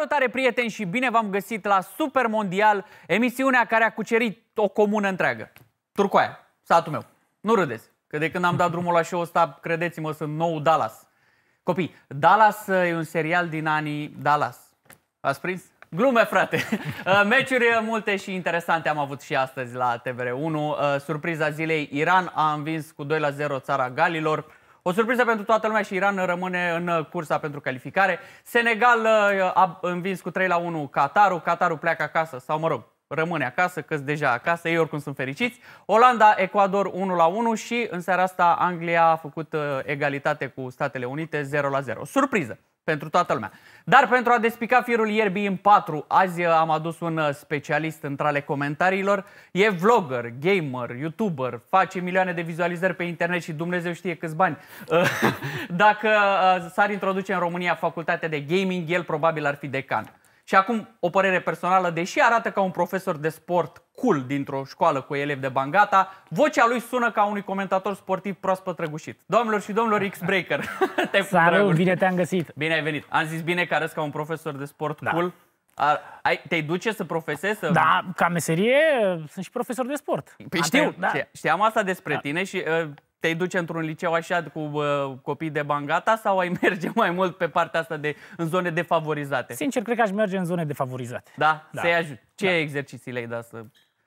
Salutare prieteni și bine v-am găsit la Super Mondial, emisiunea care a cucerit o comună întreagă. Turcoaia, satul meu. Nu râdeți, că de când am dat drumul la show ăsta, credeți-mă, sunt nou Dallas. Copii, Dallas uh, e un serial din anii Dallas. Ați prins? Glume, frate! Uh, meciuri uh, multe și interesante am avut și astăzi la TVR1. Surpriza zilei, Iran a învins cu 2 la 0 țara Galilor. O surpriză pentru toată lumea și Iran rămâne în cursa pentru calificare. Senegal uh, a învins cu 3 la 1 Qatarul. Qatarul pleacă acasă, sau mă rog, rămâne acasă, că deja acasă, ei oricum sunt fericiți. Olanda, Ecuador 1 la 1 și în seara asta Anglia a făcut uh, egalitate cu Statele Unite 0 la 0. Surpriză! pentru toată lumea. Dar pentru a despica firul ierbii în patru, azi am adus un uh, specialist între ale comentariilor. E vlogger, gamer, youtuber, face milioane de vizualizări pe internet și Dumnezeu știe câți bani. Dacă uh, s-ar introduce în România facultatea de gaming, el probabil ar fi decan. Și acum o părere personală, deși arată ca un profesor de sport cool dintr-o școală cu elevi de Bangata, vocea lui sună ca unui comentator sportiv proaspăt răgușit. Domnilor și domnilor, X-Breaker! Salut, bine te-am găsit! Bine ai venit! Am zis bine că arăți ca un profesor de sport da. cool. Ai, te duce să profesezi? Să... Da, ca meserie sunt și profesor de sport. Păi știu, da. știam asta despre da. tine și uh, te-ai duce într-un liceu așa cu uh, copii de bangata sau ai merge mai mult pe partea asta de, în zone defavorizate? Sincer, cred că aș merge în zone defavorizate. Da? da. Să-i ajut. Ce da. exerciții le-ai da să,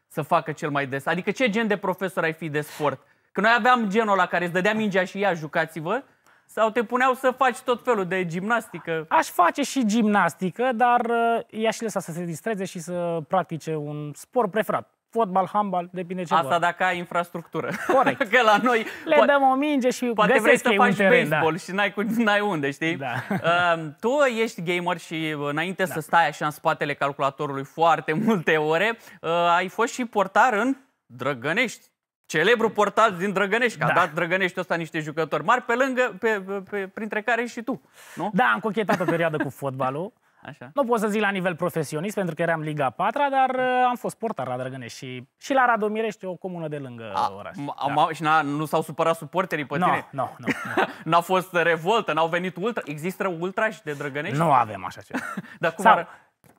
să facă cel mai des? Adică ce gen de profesor ai fi de sport? Că noi aveam genul la care îți dădea mingea și ia, jucați-vă, sau te puneau să faci tot felul de gimnastică? Aș face și gimnastică, dar uh, i lăsa să se distreze și să practice un sport preferat fotbal, handbal, depinde ce Asta vor. dacă ai infrastructură. Corect. că la noi... Le poate, dăm o minge și Poate vrei să faci teren, da. baseball da. și n-ai, n-ai unde, știi? Da. Uh, tu ești gamer și uh, înainte da. să stai așa în spatele calculatorului foarte multe ore, uh, ai fost și portar în Drăgănești. Celebru portal din Drăgănești, că da. a dat Drăgănești ăsta niște jucători mari, pe lângă, pe, pe, printre care și tu, nu? Da, am cochetat o perioadă cu fotbalul. Așa. Nu pot să zic la nivel profesionist, pentru că eram Liga 4, dar uh, am fost portar la Drăgănești și, și la Radomirești, o comună de lângă a, oraș. Da. Și nu s-au supărat suporterii pe no, tine? Nu, nu. N-a fost revoltă, n-au venit ultra. Există ultrași de Drăgănești? Nu avem așa ceva. dar cum Sau, ar...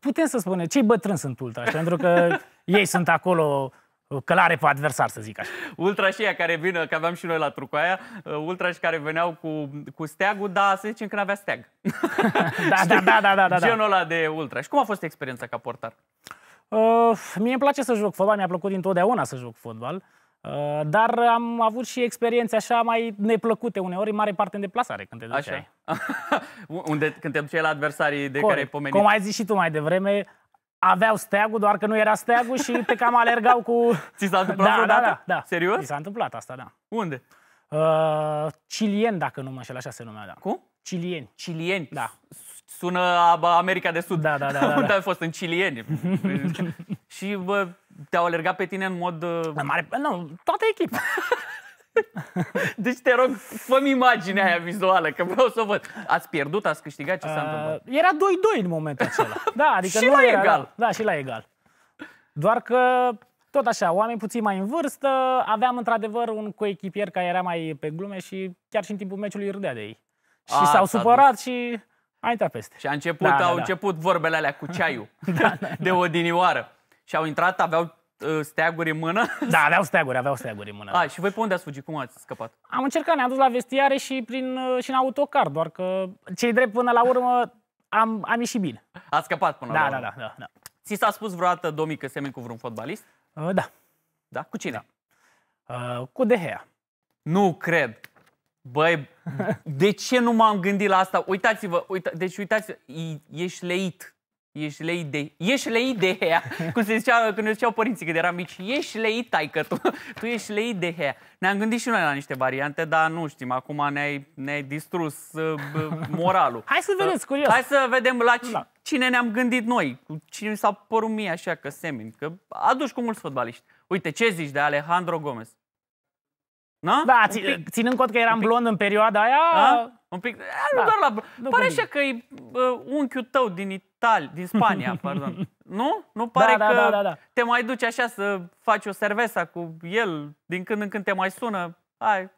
Putem să spunem, cei bătrâni sunt ultra, pentru că ei sunt acolo călare pe adversar, să zic așa. Ultrașii care vină, că aveam și noi la trucoaia, uh, ultrașii care veneau cu, cu steagul, dar să zicem că n-avea steag. da, da, da, da, da, da. Genul ăla de ultraș. Cum a fost experiența ca portar? Uh, mie îmi place să joc fotbal, mi-a plăcut întotdeauna să joc fotbal. Uh, dar am avut și experiențe așa mai neplăcute uneori, în mare parte în deplasare când te duceai. Așa. Unde, când te duceai la adversarii de Corect. care ai pomenit. Cum ai zis și tu mai devreme, aveau steagul, doar că nu era steagul și te cam alergau cu... Ți s-a întâmplat da, da vreodată? Da, da, da. Serios? Ți s-a întâmplat asta, da. Unde? Uh, cilien, dacă nu mă înșel, așa se numea, da. Cum? Cilieni. Cilieni? Da. Sună America de Sud. Da, da, da. da, da. Unde da. ai fost? În Cilieni. și păi, bă, te-au alergat pe tine în mod... Uh, mare... Nu, toată echipa. Deci te rog, fă-mi imaginea aia vizuală, că vreau să o văd. Ați pierdut, ați câștigat, ce s-a uh, întâmplat? Era 2-2 în momentul acela. Da, adică și nu la era, egal. Da, și la egal. Doar că, tot așa, oameni puțin mai în vârstă, aveam într-adevăr un coechipier care era mai pe glume și chiar și în timpul meciului râdea de ei. Și A, s-au supărat și a intrat peste. Și a început, da, au da, da. început vorbele alea cu ceaiul da, da, de da. odinioară. Și au intrat, aveau Uh, steaguri în mână? Da, aveau steaguri, aveau steaguri în mână. A, da. și voi pe unde ați fugit? Cum ați scăpat? Am încercat, ne-am dus la vestiare și, prin, uh, și în autocar, doar că cei drept până la urmă am, am ieșit bine. A scăpat până da, la urmă. Da, da, da. da. Ți s-a spus vreodată, Domi, că semeni cu vreun fotbalist? Uh, da. Da? Cu cine? Da. Uh, cu Dehea. Nu cred. Băi, de ce nu m-am gândit la asta? Uitați-vă, uita, deci uitați, ești leit. Ești lei, de... ești lei de hea, cum se zicea, când ne ziceau părinții când eram mici, ești lei taică, tu, tu ești lei de hea. Ne-am gândit și noi la niște variante, dar nu știm, acum ne-ai, ne distrus uh, moralul. Hai să vedem curios. Hai să vedem la ci, da. cine ne-am gândit noi, cine mi s-a părut mie așa că semin, că aduci cu mulți fotbaliști. Uite, ce zici de Alejandro Gomez? Na? Da, ținând cont că eram blond în perioada aia... A? Un pic, da, doar la... Nu pare așa că e uh, unchiul tău din Italia, din Spania, pardon. Nu? Nu da, pare da, că da, da, da, da. te mai duci așa să faci o servesa cu el, din când în când te mai sună. Hai,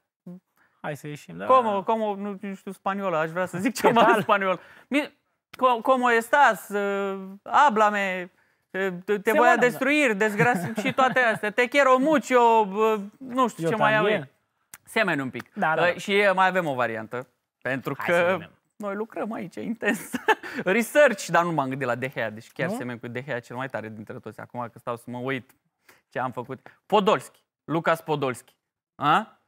Hai să ieșim, da. Como, como, nu, nu știu spaniolă, aș vrea să zic ceva în spaniol. Mi, como estás? Uh, ă, háblame. Ă, te voi voia destruir, da. desgras și toate astea. Te quiero mucho, uh, nu știu Eu ce mai au. Semeni un pic. Da, da. Uh, și mai avem o variantă pentru Hai că noi lucrăm aici intens. Research, dar nu m-am gândit la Dehea, deci chiar nu? semen cu Dehea cel mai tare dintre toți. Acum că stau să mă uit ce am făcut. Podolski, Lucas Podolski. A?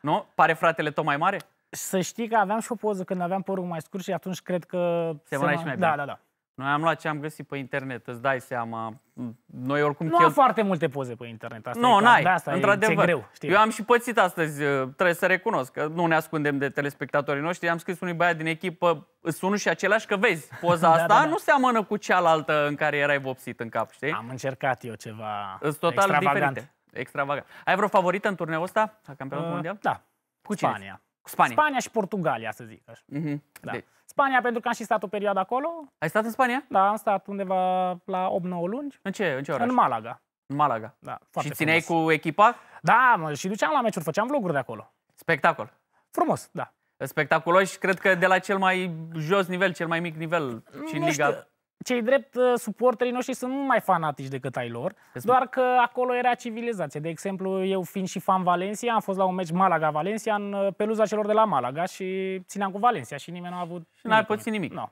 Nu? Pare fratele tău mai mare? Să știi că aveam și o poză când aveam părul mai scurt și atunci cred că... Se, se mai... mai bine. Da, da, da. Noi am luat ce am găsit pe internet, îți dai seama. Noi oricum nu chel... am foarte multe poze pe internet. Asta nu, e n-ai, într-adevăr. greu, Eu am și pățit astăzi, uh, trebuie să recunosc, că nu ne ascundem de telespectatorii noștri. Am scris unui băiat din echipă, îți și același, că vezi, poza da, asta da, da. nu seamănă cu cealaltă în care erai vopsit în cap, știi? Am încercat eu ceva Sunt total extravagant. Diferite. Extravagant. Ai vreo favorită în turneul ăsta, la campionatul uh, mondial? Da, cu Spania. Cine? Spania. Spania și Portugalia, să zic Mm -hmm. da. de... Spania, pentru că am și stat o perioadă acolo. Ai stat în Spania? Da, am stat undeva la 8-9 luni. În ce, în ce oraș? În Malaga. În Malaga. Da, și țineai frumos. cu echipa? Da, mă, și duceam la meciuri, făceam vloguri de acolo. Spectacol. Frumos, da. Spectaculoși, cred că de la cel mai jos nivel, cel mai mic nivel și în liga. Știu cei drept, uh, suporterii noștri sunt mult mai fanatici decât ai lor, Vezi, doar că acolo era civilizație. De exemplu, eu fiind și fan Valencia, am fost la un meci Malaga-Valencia în uh, peluza celor de la Malaga și țineam cu Valencia și nimeni nu a avut... Și n-ai putut nimic. No.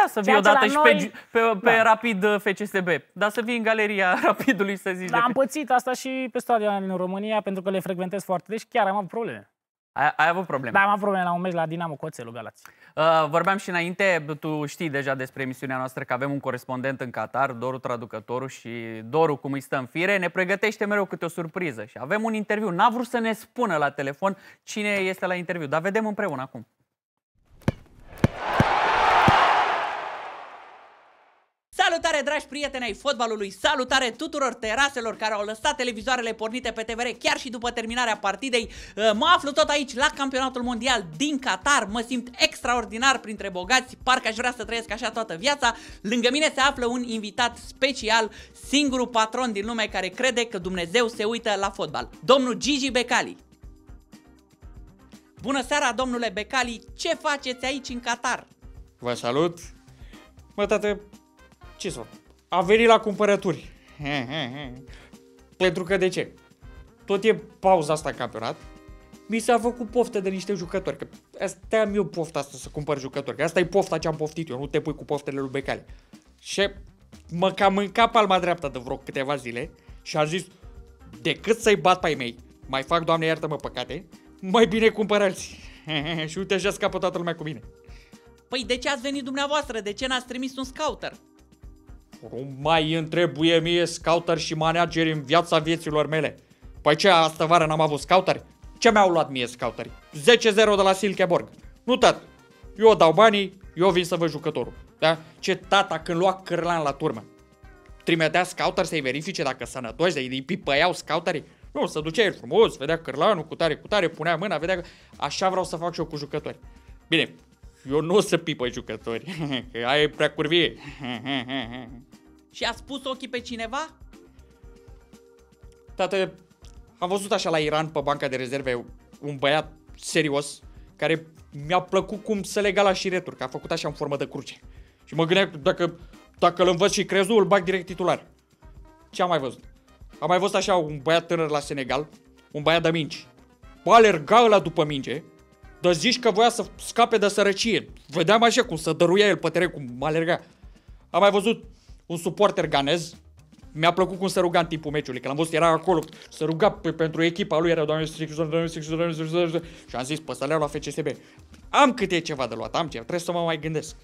Ia să vii odată și noi... pe, pe, pe da. Rapid uh, FCSB, dar să vii în galeria Rapidului să zici... Da, am pățit asta și pe stadion în România pentru că le frecventez foarte des și chiar am avut probleme. Ai, ai avut probleme. Da, am avut probleme la un meci la Dinamo cu Oțelul Galați. Uh, vorbeam și înainte, tu știi deja despre emisiunea noastră că avem un corespondent în Qatar, Doru Traducătorul și Doru, cum îi stă în fire, ne pregătește mereu câte o surpriză și avem un interviu. N-a vrut să ne spună la telefon cine este la interviu, dar vedem împreună acum. Salutare dragi prieteni ai fotbalului, salutare tuturor teraselor care au lăsat televizoarele pornite pe TVR chiar și după terminarea partidei. Uh, mă aflu tot aici la campionatul mondial din Qatar, mă simt extraordinar printre bogați, parcă aș vrea să trăiesc așa toată viața. Lângă mine se află un invitat special, singurul patron din lume care crede că Dumnezeu se uită la fotbal, domnul Gigi Becali. Bună seara, domnule Becali! Ce faceți aici în Qatar? Vă salut! Mă, tate, ce să A venit la cumpărături. Pentru că de ce? Tot e pauza asta în campionat. Mi s-a făcut poftă de niște jucători. Că asta am eu pofta asta să cumpăr jucători. Că asta e pofta ce am poftit eu. Nu te pui cu poftele lui Becali. Și mă cam cap palma dreapta de vreo câteva zile și am zis, decât să-i bat pe mei, mai fac, doamne iartă-mă, păcate, mai bine cumpăr alții. și uite, așa scapă toată lumea cu mine. Păi de ce ați venit dumneavoastră? De ce n-ați trimis un scouter? Cum mai întrebuie mie scouter și manageri în viața vieților mele? Păi ce, asta vară n-am avut scouteri? Ce mi-au luat mie scouteri? 10-0 de la Silkeborg. Nu tot. Eu dau banii, eu vin să văd jucătorul. Da? Ce tata când lua cârlan la turmă? Trimitea scouter să-i verifice dacă sănătoși, să-i pipăiau scouterii. Nu, se ducea el frumos, vedea cârlanul cu tare, cu tare, punea mâna, vedea că... Așa vreau să fac și eu cu jucători. Bine, eu nu o să pipă jucători, că aia e prea curvie. Și a spus ochii pe cineva? Tată, am văzut așa la Iran pe banca de rezerve un băiat serios care mi-a plăcut cum se lega la și retur, că a făcut așa în formă de cruce. Și mă gândeam dacă, dacă îl învăț și crezul, îl bag direct titular. Ce am mai văzut? Am mai văzut așa un băiat tânăr la Senegal, un băiat de minci. Bă, alerga ăla după minge, dar zici că voia să scape de sărăcie. Vedeam așa cum să dăruia el pe teren, cum alerga. Am mai văzut un suporter ganez, mi-a plăcut cum se ruga în timpul meciului, că l-am văzut, era acolo, se ruga pe, pentru echipa lui, era doamne, și am zis, păsălea la FCSB. Am câte ceva de luat, am ce, trebuie să mă mai gândesc.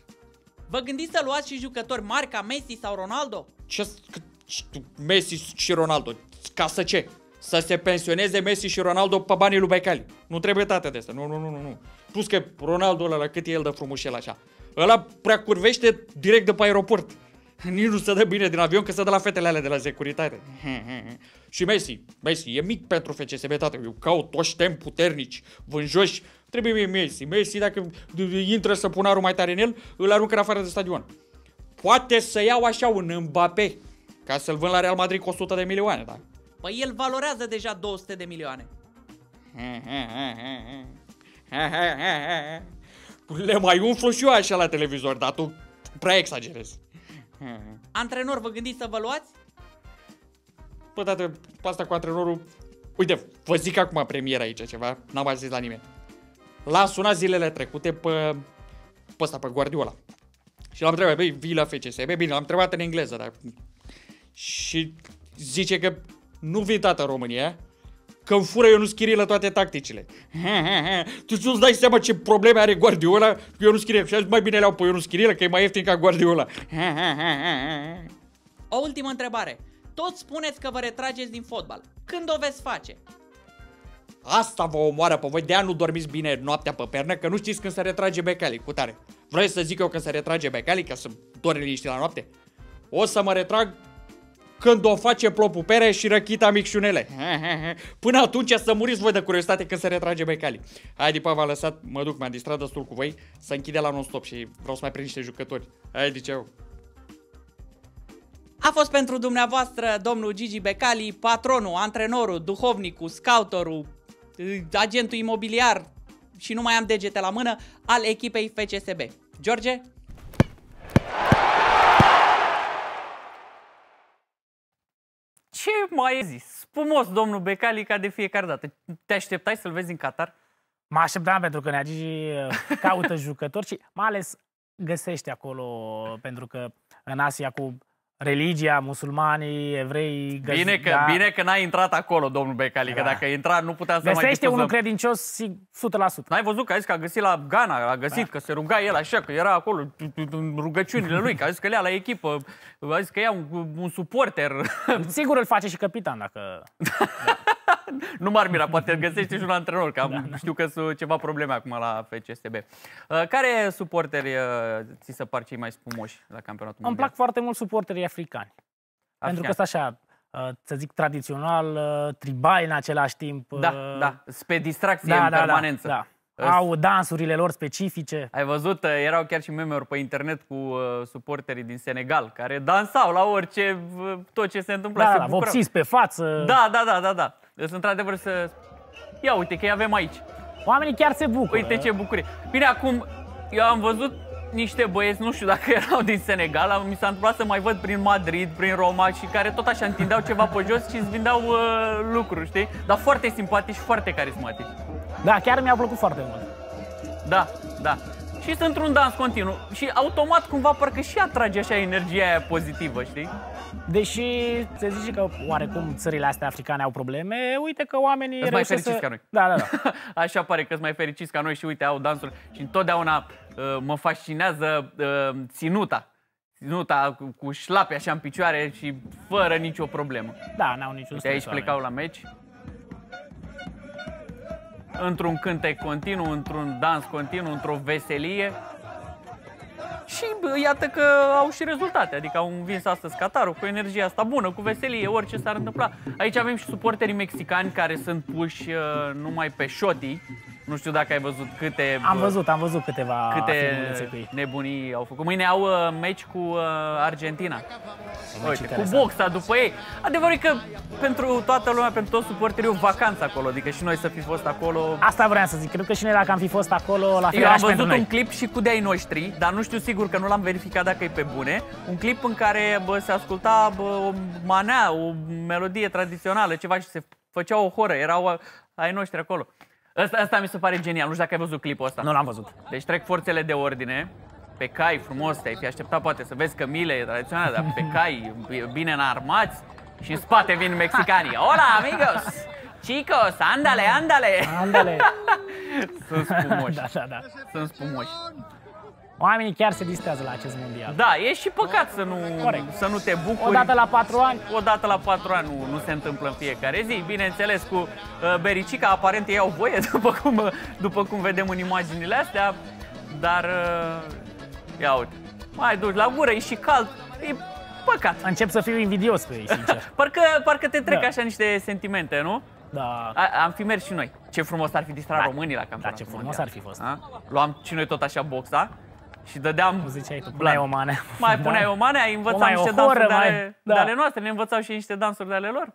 Vă gândiți să luați și jucători mari ca Messi sau Ronaldo? Ce, Messi și Ronaldo, ca să ce? Să se pensioneze Messi și Ronaldo pe banii lui Becali. Nu trebuie tate de asta, nu, nu, nu, nu. Plus că Ronaldo ăla, cât e el de el așa. Ăla prea curvește direct de pe aeroport. Nici nu se dă bine din avion că se dă la fetele alea de la securitate. și Messi, Messi e mic pentru FCSB, tată. Eu caut toți tem puternici, vânjoși. Trebuie mie Messi. Messi dacă intră să pună arul mai tare în el, îl aruncă în afară de stadion. Poate să iau așa un Mbappé ca să-l vând la Real Madrid cu 100 de milioane, da. Păi el valorează deja 200 de milioane. Le mai umflu și eu așa la televizor, dar tu prea exagerezi. Hmm. Antrenor, vă gândiți să vă luați? Păi, tată, asta cu antrenorul... Uite, vă zic acum premier aici ceva, n-am mai zis la nimeni. L-a sunat zilele trecute pe, pe ăsta, pe Guardiola. Și l-am întrebat, băi, vii la FCSB? Bine, l-am întrebat în engleză, dar... Și zice că nu vii, tată, în România, că îmi fură Ionuț Chirilă toate tacticile. tu nu-ți dai seama ce probleme are Guardiola cu Ionuț Chirilă. Și mai bine le-au pe Ionuț Chirilă, că e mai ieftin ca Guardiola. o ultimă întrebare. Toți spuneți că vă retrageți din fotbal. Când o veți face? Asta vă omoară pe voi, de-aia nu dormiți bine noaptea pe pernă, că nu știți când se retrage Becali, cu tare. Vrei să zic eu că se retrage Becali, ca să dormi liniște la noapte? O să mă retrag când o face plopul pere și răchita micșunele. Până atunci să muriți voi de curiozitate când se retrage Becali. Haide, pa, v-am lăsat, mă duc, m-am distrat destul cu voi, să închide la non-stop și vreau să mai prind niște jucători. Haide, ceau! A fost pentru dumneavoastră domnul Gigi Becali, patronul, antrenorul, duhovnicul, scoutorul, ă, agentul imobiliar și nu mai am degete la mână al echipei FCSB. George, Ce mai zis? Spumos, domnul Becali, ca de fiecare dată. Te așteptai să-l vezi în Qatar? Mă așteptam pentru că Neagigi uh, caută jucători și mai ales găsește acolo, pentru că în Asia cu religia, musulmanii, evrei, găzi, bine că, da. bine că n-ai intrat acolo, domnul Becali, da. că dacă intra nu putea să Găsește mai Găsește unul credincios 100%. N-ai văzut că a zis că a găsit la Ghana, a găsit da. că se ruga el așa, că era acolo rugăciunile lui, că a zis că ia la echipă, a zis că ia un, un suporter. Sigur îl face și capitan dacă... da. nu m-ar mira, poate îl găsești și un antrenor, că am, da, da. știu că sunt ceva probleme acum la FCSB. Uh, care suporteri uh, ți se par cei mai spumoși la campionatul Îmi plac foarte mult suporterii africani. African. Pentru că sunt așa, uh, să zic, tradițional, tribal în același timp. Da, da, pe distracție da, în da, da permanență. Da, da. Au dansurile lor specifice. Ai văzut, uh, erau chiar și meme pe internet cu uh, suporterii din Senegal, care dansau la orice, uh, tot ce se întâmpla. Da, se da, vopsiți pe față. Da, da, da, da, da. Deci, într-adevăr, să... Ia uite că avem aici. Oamenii chiar se bucură. Uite ce bucurie. Bine, acum, eu am văzut niște băieți, nu știu dacă erau din Senegal, mi s-a întâmplat să mai văd prin Madrid, prin Roma și care tot așa întindeau ceva pe jos și îți vindeau uh, lucruri, știi? Dar foarte simpatici și foarte carismatici. Da, chiar mi-a plăcut foarte mult. Da, da. Și sunt într-un dans continuu și automat cumva parcă și atrage așa energia aia pozitivă, știi? Deși se zice că oarecum țările astea africane au probleme, uite că oamenii Îți mai fericiți să... ca noi. Da, da, da. așa pare că sunt mai fericiți ca noi și uite, au dansul și întotdeauna Uh, mă fascinează uh, ținuta. Ținuta cu șlape așa în picioare și fără nicio problemă. Da, n-au niciun De aici plecau oameni. la meci. Într-un cântec continuu, într-un dans continuu, într-o veselie. Și iată că au și rezultate, adică au învins astăzi Qatarul cu energia asta bună, cu veselie, orice s-ar întâmpla. Aici avem și suporterii mexicani care sunt puși uh, numai pe șotii, nu știu dacă ai văzut câte... Am văzut, am văzut câteva câte cu nebunii au făcut. Mâine au uh, meci cu uh, Argentina. Uite, cu boxa după ei. Adevărul e că pentru toată lumea, pentru toți suporterii, o vacanță acolo. Adică și noi să fi fost acolo... Asta vreau să zic. Cred că și noi dacă am fi fost acolo, la fel Eu am văzut un noi. clip și cu de-ai noștri, dar nu știu sigur că nu l-am verificat dacă e pe bune. Un clip în care bă, se asculta bă, o manea, o melodie tradițională, ceva și se făcea o horă. Erau ai noștri acolo. Asta, asta mi se pare genial. Nu știu dacă ai văzut clipul ăsta. Nu l-am văzut. Deci trec forțele de ordine pe cai frumos, te-ai fi așteptat poate să vezi e tradiționale, dar pe cai bine înarmați și în spate vin mexicanii. Hola, amigos! Chicos, andale, andale! Andale! Sunt spumoși. Da, da, da. Sunt spumoși. Oamenii chiar se distrează la acest mondial. Da, e și păcat să nu, Corect. să nu te bucuri. O dată la patru ani. O dată la patru ani nu, nu se întâmplă în fiecare zi. Bineînțeles, cu uh, Bericica, aparent ei au voie, după cum, uh, după cum vedem în imaginile astea, dar uh, ia uite, mai duci la gură, e și cald, e păcat. Încep să fiu invidios pe ei, sincer. parcă, parcă te trec da. așa niște sentimente, nu? Da. A, am fi mers și noi. Ce frumos ar fi distrat da. românii la campionatul Da, ce frumos mondial. ar fi fost. A? Luam și noi tot așa boxa și dădeam... Ziceai tu, puneai o mane. Mai da. puneai da. o mane, ai învățat niște dansuri mai... de, ale, da. de ale noastre, ne învățau și niște dansuri de ale lor.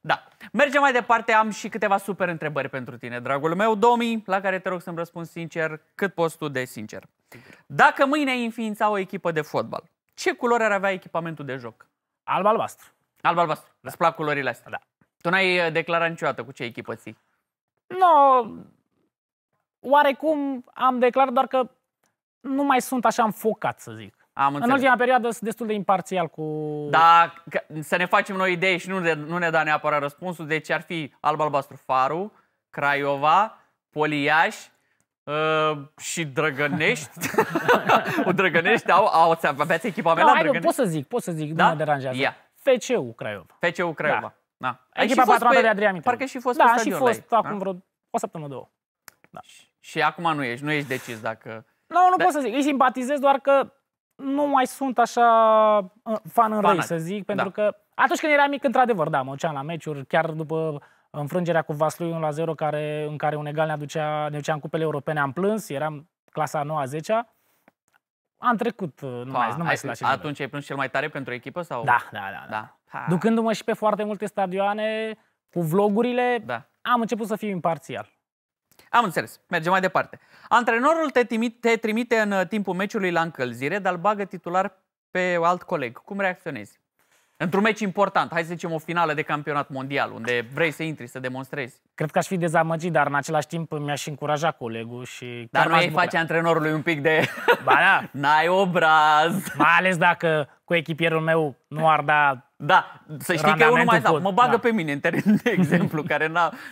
Da. Mergem mai departe, am și câteva super întrebări pentru tine, dragul meu. domi la care te rog să-mi răspunzi sincer, cât poți tu de sincer. Dacă mâine ai înființa o echipă de fotbal, ce culoare ar avea echipamentul de joc? Alb-albastru. Alb-albastru. Da. Îți plac culorile astea? Da. Tu n-ai uh, declarat niciodată cu ce echipă ții? Nu, no, oarecum am declarat doar că nu mai sunt așa înfocat, să zic. Am În ultima perioadă sunt destul de imparțial cu... Da, să ne facem noi idei și nu ne, nu ne da neapărat răspunsul. Deci ar fi Alb-Albastru Faru, Craiova, Poliaș, Uh, și Drăgănești O Drăgănești au, au aveați echipa mea da, no, la Drăgănești? Pot să zic, pot să zic, da? nu mă deranjează yeah. FCU Craiova FCU Craiova da. da. Echipa patronată de Adrian Mitru Parcă și fost da, pe stadion și fost acum da? vreo o săptămână, două da. și, și acum nu ești, nu ești decis dacă nu, nu da. pot să zic. Îi simpatizez doar că nu mai sunt așa uh, fan în Fanatic. să zic, pentru da. că atunci când eram mic, într-adevăr, da, mă duceam la meciuri, chiar după înfrângerea cu Vaslui 1 la 0, care, în care un egal ne aducea, ne ducea în cupele europene, am plâns, eram clasa 9 10 am trecut, uh, nu pa, mai, nu mai ai, Atunci ai plâns cel mai tare pentru echipă? sau? Da, da, da. da. da. Ducându-mă și pe foarte multe stadioane, cu vlogurile, da. am început să fiu imparțial. Am înțeles. Mergem mai departe. Antrenorul te, trimite, te trimite în uh, timpul meciului la încălzire, dar îl bagă titular pe alt coleg. Cum reacționezi? Într-un meci important, hai să zicem o finală de campionat mondial, unde vrei să intri, să demonstrezi. Cred că aș fi dezamăgit, dar în același timp mi-aș încuraja colegul și... Dar nu ai face antrenorului un pic de... Ba da. N-ai obraz. Mai ales dacă cu echipierul meu nu ar da... Da, să știi că eu nu mai da. Mă bagă da. pe mine în teren, de exemplu, care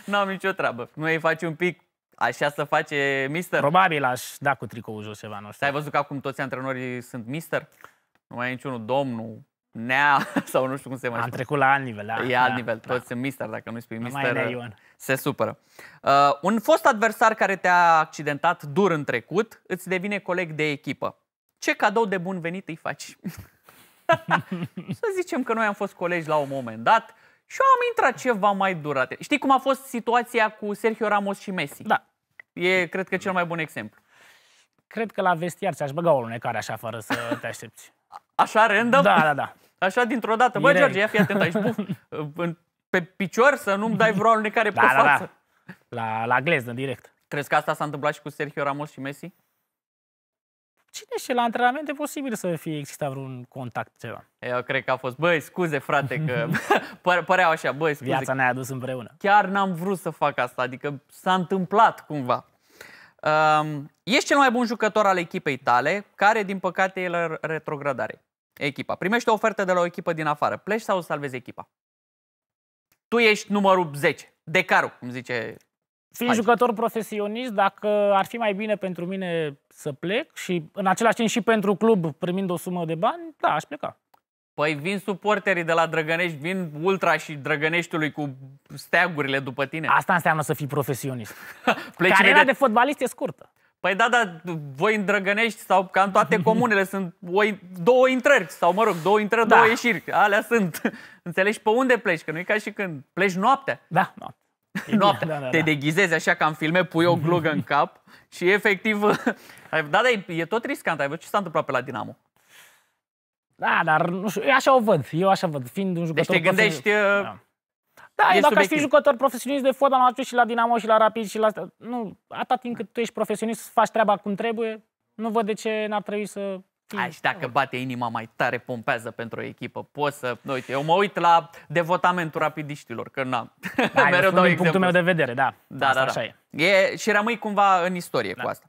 n-am nicio treabă. Nu ai face un pic Așa să face mister? Probabil aș da cu tricoul jos ceva, nu Ai văzut că acum toți antrenorii sunt mister? Nu mai e niciunul domnul, nea sau nu știu cum se mai Am spune. trecut la alt nivel, da. E alt da, nivel, da. toți sunt mister, dacă nu-i spui nu mister, Mai ă, se supără. Uh, un fost adversar care te-a accidentat dur în trecut îți devine coleg de echipă. Ce cadou de bun venit îi faci? să zicem că noi am fost colegi la un moment dat și am intrat ceva mai durat. Știi cum a fost situația cu Sergio Ramos și Messi? Da. E, cred că, cel mai bun exemplu. Cred că la vestiar ți-aș băga o lunecare așa, fără să te aștepți. Așa, random? Da, da, da. Așa, dintr-o dată. Bă, George, ia fi atent aici. Buf, pe picior să nu-mi dai vreo alunecare da, pe da, da, da. față. Da. La, la gleză, direct. Crezi că asta s-a întâmplat și cu Sergio Ramos și Messi? cine știe, la e posibil să fie existat vreun contact ceva. Eu cred că a fost, băi, scuze frate, că păreau așa, băi, scuze. Viața ne-a adus împreună. Chiar n-am vrut să fac asta, adică s-a întâmplat cumva. Um, ești cel mai bun jucător al echipei tale, care din păcate e la retrogradare. Echipa. primește o ofertă de la o echipă din afară. Pleci sau salvezi echipa? Tu ești numărul 10. Decarul, cum zice Fiind Hai. jucător profesionist, dacă ar fi mai bine pentru mine să plec și în același timp și pentru club primind o sumă de bani, da, aș pleca. Păi vin suporterii de la Drăgănești, vin ultra și Drăgăneștiului cu steagurile după tine. Asta înseamnă să fii profesionist. Cariera de... de fotbalist e scurtă. Păi da, dar voi în Drăgănești sau ca în toate comunele sunt o, două intrări sau mă rog, două intrări, da. două ieșiri. Alea sunt. Înțelegi pe unde pleci, că nu e ca și când pleci noaptea. Da, noaptea noaptea, da, da, da. te deghizezi așa ca în filme, pui o glugă în cap și efectiv... da, da, e, tot riscant. Ai văzut ce s-a întâmplat pe la Dinamo. Da, dar nu știu, eu așa o văd. Eu așa văd, fiind un jucător... Deci te gândești... Profesionist. Uh, da. Da, e dacă aș fi jucător profesionist de fotbal, am ajuns și la Dinamo și la Rapid și la... Nu, atâta timp cât tu ești profesionist, faci treaba cum trebuie, nu văd de ce n-ar trebui să Hm, Hai și dacă bate inima mai tare, pompează pentru o echipă. Poți să... Uite, eu mă uit la devotamentul rapidiștilor, că n-am. Da, Mereu dau din punctul meu de vedere, da. Da, asta da, da. Așa e. e. Și rămâi cumva în istorie da. cu asta.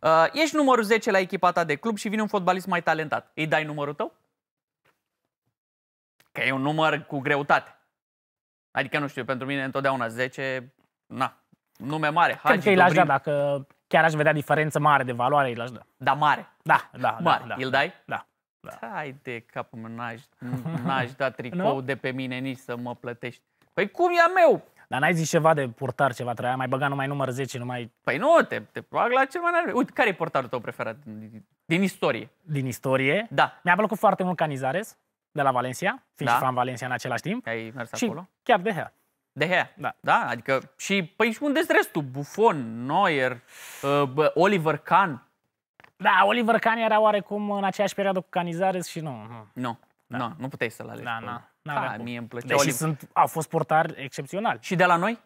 Uh, ești numărul 10 la echipa ta de club și vine un fotbalist mai talentat. Îi dai numărul tău? Că e un număr cu greutate. Adică, nu știu, pentru mine întotdeauna 10, na, nume mare. Cred că îi l-aș da, dacă chiar aș vedea diferență mare de valoare, îi l-aș da. Da, mare. Da, da, da, mari. da. da. Îl dai? Da. da. Hai de capul meu, n-aș, n-aș da tricou de pe mine nici să mă plătești. Păi cum e a meu? Dar n-ai zis ceva de portar, ceva treia, mai băga numai număr 10, numai... Păi nu, te, te bag la cel mai nare. Uite, care e portarul tău preferat din, din istorie? Din istorie? Da. Mi-a plăcut foarte mult Canizares, de la Valencia, fiind da. și fan Valencia în același timp. Ai mers și acolo? chiar de Gea. De Gea? Da. da. adică și, păi și unde restul? Buffon, Neuer, uh, Oliver Kahn. Da, Oliver Kahn era oarecum în aceeași perioadă cu Canizares și nu. Nu, da. nu, nu puteai să-l alegi. Da, da. Da, mie îmi plăcea Deși sunt, au fost portari excepționali. Și de la noi?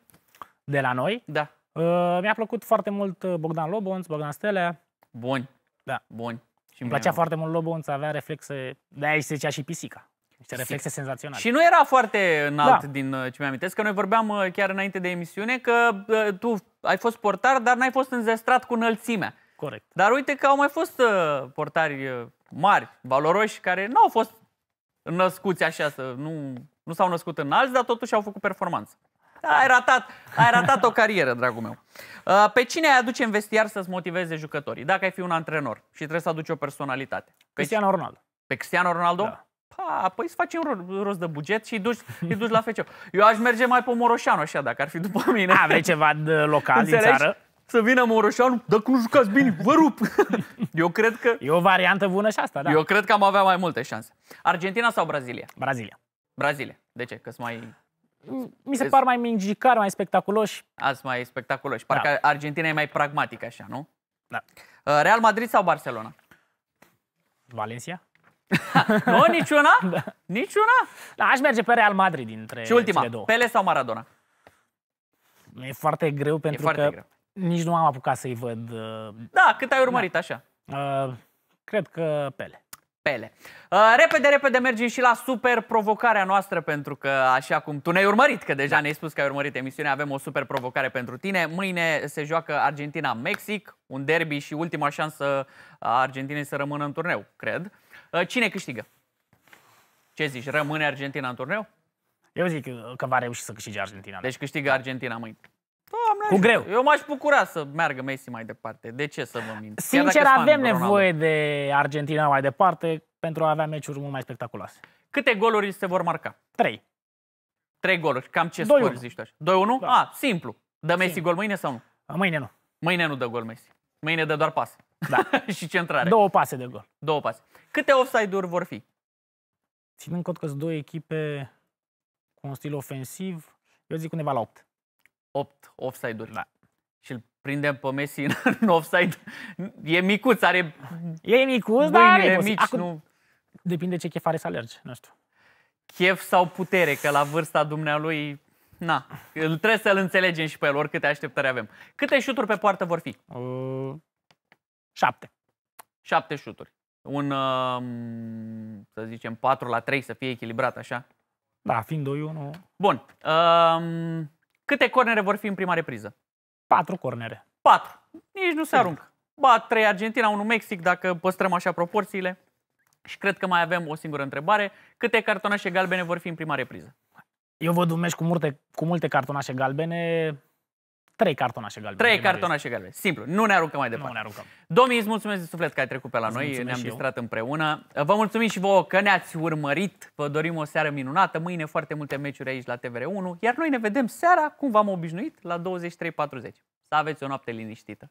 De la noi? Da. Uh, mi-a plăcut foarte mult uh, Bogdan Lobonț, Bogdan Stelea. Bun. Da. Bun. Și îmi plăcea foarte mult Lobonț, avea reflexe, de aici se zicea și pisica. Niște reflexe senzaționale. Și nu era foarte înalt da. din uh, ce mi-am că noi vorbeam uh, chiar înainte de emisiune că tu ai fost portar, dar n-ai fost înzestrat cu înălțimea. Corect. Dar uite că au mai fost uh, portari uh, mari, valoroși, care nu au fost născuți așa, să nu, nu s-au născut în alți, dar totuși au făcut performanță. Ai ratat, ai ratat o carieră, dragul meu. Uh, pe cine ai aduce în vestiar să-ți motiveze jucătorii? Dacă ai fi un antrenor și trebuie să aduci o personalitate. Pe Cristiano Ronaldo. Pe Cristiano Ronaldo? Da. Pa, păi să faci un rost de buget și îi duci, îi duci la FCO. Eu aș merge mai pe Moroșanu așa, dacă ar fi după mine. A, vrei ceva local din țară? să vină Moroșanu, dacă nu jucați bine, vă rup! Eu cred că... E o variantă bună și asta, da. Eu cred că am avea mai multe șanse. Argentina sau Brazilia? Brazilia. Brazilia. De ce? Că mai... Mi se par mai mingicar, mai spectaculoși. Azi mai spectaculoși. Da. Parcă da. Argentina e mai pragmatică așa, nu? Da. Uh, Real Madrid sau Barcelona? Valencia. nu, niciuna? Da. Niciuna? Da, aș merge pe Real Madrid dintre Și ultima, cele două. Pele sau Maradona? E foarte greu pentru e foarte că greu nici nu am apucat să-i văd. Uh, da, cât ai urmărit, da. așa? Uh, cred că Pele. Pele. Uh, repede, repede mergem și la super provocarea noastră, pentru că așa cum tu ne-ai urmărit, că deja da. ne-ai spus că ai urmărit emisiunea, avem o super provocare pentru tine. Mâine se joacă Argentina-Mexic, un derby și ultima șansă a Argentinei să rămână în turneu, cred. Uh, cine câștigă? Ce zici, rămâne Argentina în turneu? Eu zic că va reuși să câștige Argentina. Deci câștigă Argentina mâine. Doamne, cu greu. Eu m-aș bucura să meargă Messi mai departe. De ce să vă mint? Sincer, avem nevoie de Argentina mai departe pentru a avea meciuri mult mai spectaculoase. Câte goluri se vor marca? Trei. Trei goluri. Cam ce scor zici tu așa? 2-1? Da. A, ah, simplu. Dă Messi simplu. gol mâine sau nu? Mâine nu. Mâine nu dă gol Messi. Mâine dă doar pase. Da. și centrare. Două pase de gol. Două pase. Câte offside-uri vor fi? Ținând cont că sunt două echipe cu un stil ofensiv, eu zic undeva la 8. 8 offside-uri. Da. Și îl prindem pe Messi în, în offside. E micuț, are E micuț, dar are mici, Acum, nu... Depinde ce chef are să alergi, nu știu. Chef sau putere, că la vârsta dumnealui Na, trebuie să-l înțelegem și pe el, oricâte așteptări avem. Câte șuturi pe poartă vor fi? Uh, șapte. Șapte șuturi. Un, uh, să zicem, 4 la 3 să fie echilibrat, așa? Da, fiind 2-1. Bun. Uh, Câte cornere vor fi în prima repriză? Patru cornere. Patru. Nici nu se aruncă. Ba, trei Argentina, unul Mexic, dacă păstrăm așa proporțiile. Și cred că mai avem o singură întrebare. Câte cartonașe galbene vor fi în prima repriză? Eu văd un meci cu multe, cu multe cartonașe galbene. Trei cartonașe galbene. Trei cartonașe galbene. Simplu. Nu ne aruncăm mai departe. Nu ne aruncăm. Domnii, îți mulțumesc de suflet că ai trecut pe la noi. Ne-am distrat eu. împreună. Vă mulțumim și vouă că ne-ați urmărit. Vă dorim o seară minunată. Mâine foarte multe meciuri aici la TVR1. Iar noi ne vedem seara, cum v-am obișnuit, la 23.40. Să aveți o noapte liniștită.